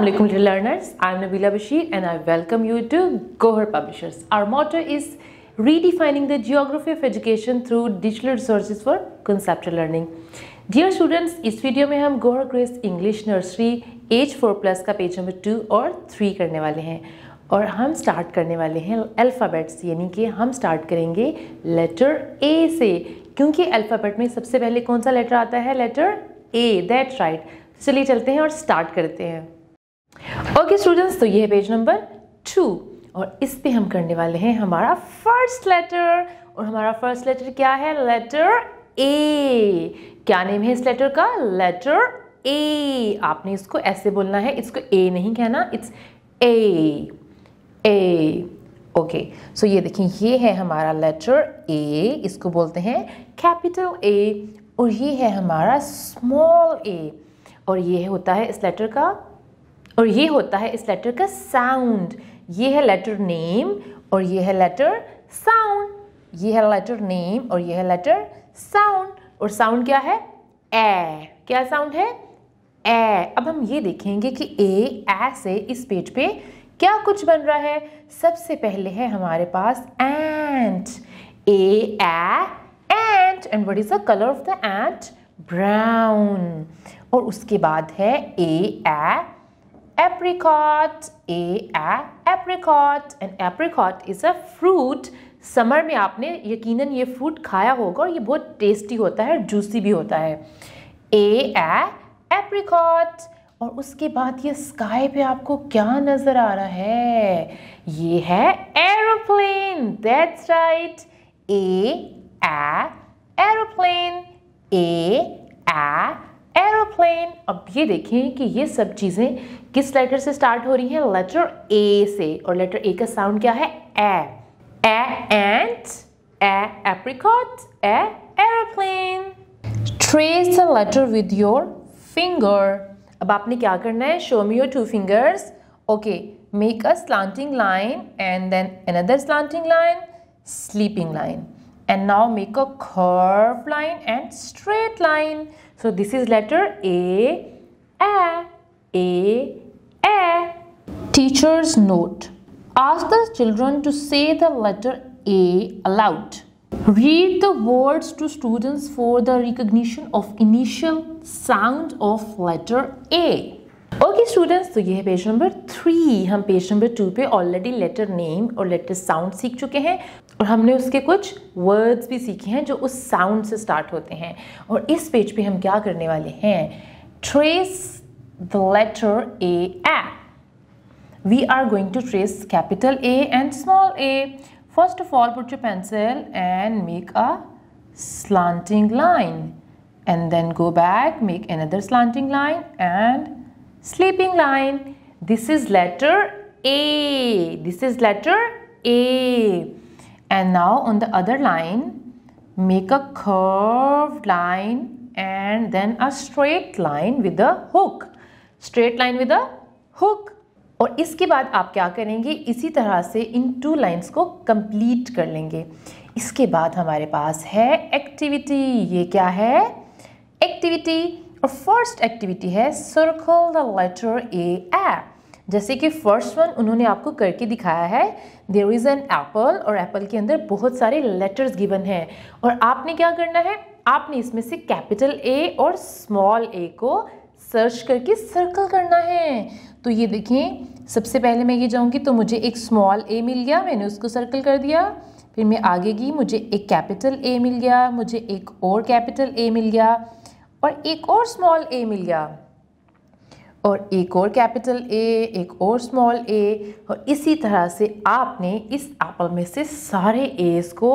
Assalamualaikum dear learners, I am Nabila Bashir and I welcome you to Gohar Publishers. Our motto is redefining the geography of education through digital resources for conceptual learning. Dear students, इस वीडियो में हम Gohar Grace English nursery age four plus का page number two और three करने वाले हैं और हम स्टार्ट करने वाले हैं अल्फ़ाबेट्स यानी कि हम स्टार्ट करेंगे लेटर ए से क्योंकि अल्फ़ाबेट में सबसे पहले कौन सा लेटर आता है लेटर ए दैट राइट चलिए चलते हैं और स्टार्ट करते हैं ओके स्टूडेंट्स तो ये है पेज नंबर टू और इस पे हम करने वाले हैं हमारा फर्स्ट लेटर और हमारा फर्स्ट लेटर क्या है लेटर ए क्या नेम है इस लेटर का लेटर ए आपने इसको ऐसे बोलना है इसको ए नहीं कहना it's a A okay so ये देखिए ये है हमारा लेटर ए इसको बोलते हैं कैपिटल ए और ये है हमारा स्मॉल ए और ये होता है इस लेटर का और ये होता है इस लेटर का साउंड ये है लेटर नेम और ये है लेटर साउंड ये है लेटर नेम और ये है लेटर साउंड और साउंड क्या है ए क्या साउंड है ए अब हम ये देखेंगे कि ए ए से इस पेज पे क्या कुछ बन रहा है सबसे पहले है हमारे पास ant A ant and what is the colour of the ant brown और उसके बाद है A A apricot a a apricot an apricot is a fruit summer में आपने यकीनन ये फ्रूट खाया होगा और ये बहुत टेस्टी होता है जूसी भी होता है ए ए एप्रिकॉट और उसके बाद ये स्काई पे आपको क्या नज़र आ रहा है ये है aeroplane that's right A aeroplane A A aeroplane अब ये देखें कि ये सब चीज़ें किस लेटर से स्टार्ट हो रही हैं लेटर ए से और लेटर ए का साउंड क्या है A A ant A apricot A aeroplane trace the letter with your finger अब आपने क्या करना है show me your two fingers okay make a slanting line and then another slanting line sleeping line and now make a curved line and straight line. So this is letter A, A, A, A. Teacher's note. Ask the children to say the letter A aloud. Read the words to students for the recognition of initial sound of letter A. Okay students तो ये है page number three हम page number two पे already letter name और letter sound सीख चुके हैं और हमने उसके कुछ वर्ड्स भी सीखे हैं जो उस साउंड से स्टार्ट होते हैं और इस पेज पे हम क्या करने वाले हैं trace the letter A A we are going to trace capital A and small A first of all put your pencil and make a slanting line and then go back make an slanting line and sleeping lion This is letter A. This is letter A. And now on the other line, make a curved line and then a straight line with a hook. Straight line with a hook. और इसके बाद आप क्या करेंगे इसी तरह से इन टू लाइंस को कंप्लीट कर लेंगे इसके बाद हमारे पास है एक्टिविटी ये क्या है एक्टिविटी और फर्स्ट एक्टिविटी है circle the letter A A जैसे कि फर्स्ट वन उन्होंने आपको करके दिखाया है देर इज़ एन एप्पल और एप्पल के अंदर बहुत सारे लेटर्स गिवन हैं और आपने क्या करना है आपने इसमें से कैपिटल ए और स्मॉल ए को सर्च करके सर्कल करना है तो ये देखिए सबसे पहले मैं ये जाऊँगी तो मुझे एक स्मॉल ए मिल गया मैंने उसको सर्कल कर दिया फिर मैं आगे गई मुझे एक कैपिटल ए मिल गया मुझे एक और कैपिटल ए मिल गया और एक और स्मॉल ए मिल गया और एक और कैपिटल ए एक और स्मॉल ए और इसी तरह से आपने इस एप्पल में से सारे एज को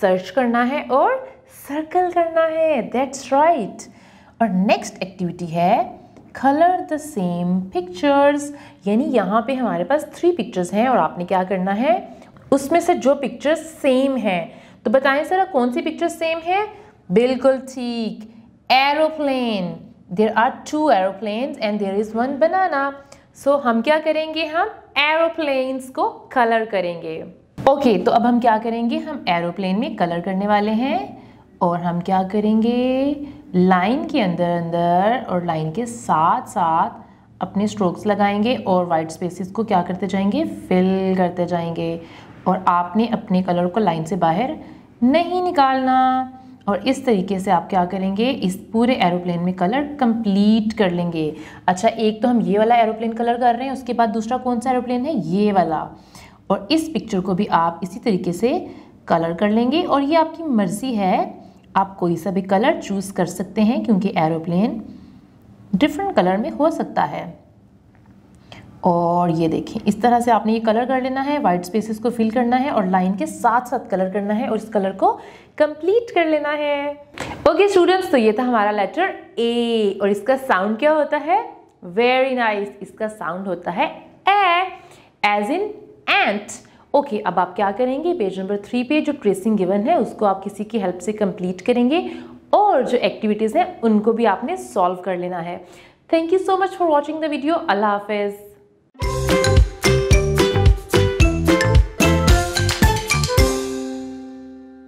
सर्च करना है और सर्कल करना है दैट्स राइट right. और नेक्स्ट एक्टिविटी है कलर द सेम पिक्चर्स यानी यहाँ पे हमारे पास थ्री पिक्चर्स हैं और आपने क्या करना है उसमें से जो पिक्चर्स सेम हैं तो बताएं सर कौन सी पिक्चर सेम है बिल्कुल ठीक aeroplane there are two aeroplanes and there is one banana so हम क्या करेंगे हम एरोप्लेन्स को कलर करेंगे ओके okay, तो अब हम क्या करेंगे हम एरोप्लेन में कलर करने वाले हैं और हम क्या करेंगे लाइन के अंदर अंदर और लाइन के साथ साथ अपने स्ट्रोक्स लगाएंगे और वाइट स्पेसिस को क्या करते जाएंगे फिल करते जाएंगे और आपने अपने कलर को लाइन से बाहर नहीं निकालना और इस तरीके से आप क्या करेंगे इस पूरे एरोप्लेन में कलर कंप्लीट कर लेंगे अच्छा एक तो हम ये वाला एरोप्लेन कलर कर रहे हैं उसके बाद दूसरा कौन सा एरोप्लेन है ये वाला और इस पिक्चर को भी आप इसी तरीके से कलर कर लेंगे और ये आपकी मर्ज़ी है आप कोई सा भी कलर चूज़ कर सकते हैं क्योंकि एरोप्लेन डिफरेंट कलर में हो सकता है और ये देखें इस तरह से आपने ये कलर कर लेना है वाइट स्पेसेस को फिल करना है और लाइन के साथ साथ कलर करना है और इस कलर को कंप्लीट कर लेना है ओके स्टूडेंट्स तो ये था हमारा लेटर ए और इसका साउंड क्या होता है वेरी नाइस nice. इसका साउंड होता है A as in ant okay okay, अब आप क्या करेंगे पेज नंबर थ्री पे जो ट्रेसिंग गिवन है उसको आप किसी की हेल्प से कंप्लीट करेंगे और जो एक्टिविटीज़ हैं उनको भी आपने सॉल्व कर लेना है thank you so much for watching the video अल्लाह हाफिज़